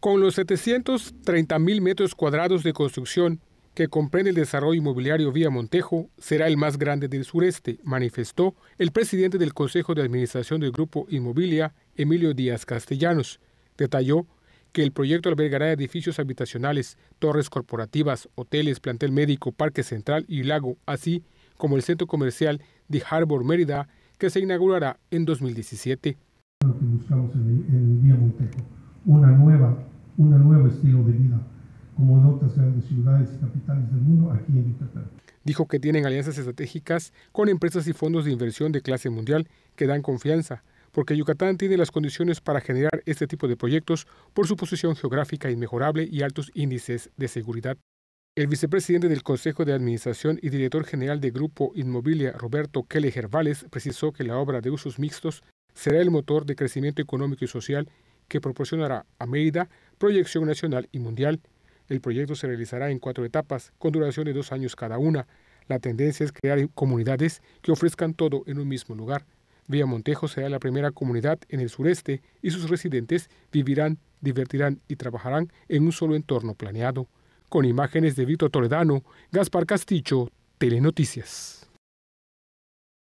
Con los 730 mil metros cuadrados de construcción que comprende el desarrollo inmobiliario Vía Montejo, será el más grande del sureste, manifestó el presidente del Consejo de Administración del Grupo Inmobilia, Emilio Díaz Castellanos. Detalló que el proyecto albergará edificios habitacionales, torres corporativas, hoteles, plantel médico, parque central y lago, así como el centro comercial de Harbor Mérida, que se inaugurará en 2017. Lo que buscamos una nueva un nuevo estilo de vida, como en otras grandes ciudades y capitales del mundo, aquí en Yucatán. Dijo que tienen alianzas estratégicas con empresas y fondos de inversión de clase mundial que dan confianza, porque Yucatán tiene las condiciones para generar este tipo de proyectos por su posición geográfica inmejorable y altos índices de seguridad. El vicepresidente del Consejo de Administración y director general de Grupo Inmobilia, Roberto Kelly Gervales, precisó que la obra de usos mixtos será el motor de crecimiento económico y social que proporcionará a Mérida proyección nacional y mundial. El proyecto se realizará en cuatro etapas, con duración de dos años cada una. La tendencia es crear comunidades que ofrezcan todo en un mismo lugar. Villa Montejo será la primera comunidad en el sureste y sus residentes vivirán, divertirán y trabajarán en un solo entorno planeado. Con imágenes de Vito Toledano, Gaspar Castillo, Telenoticias.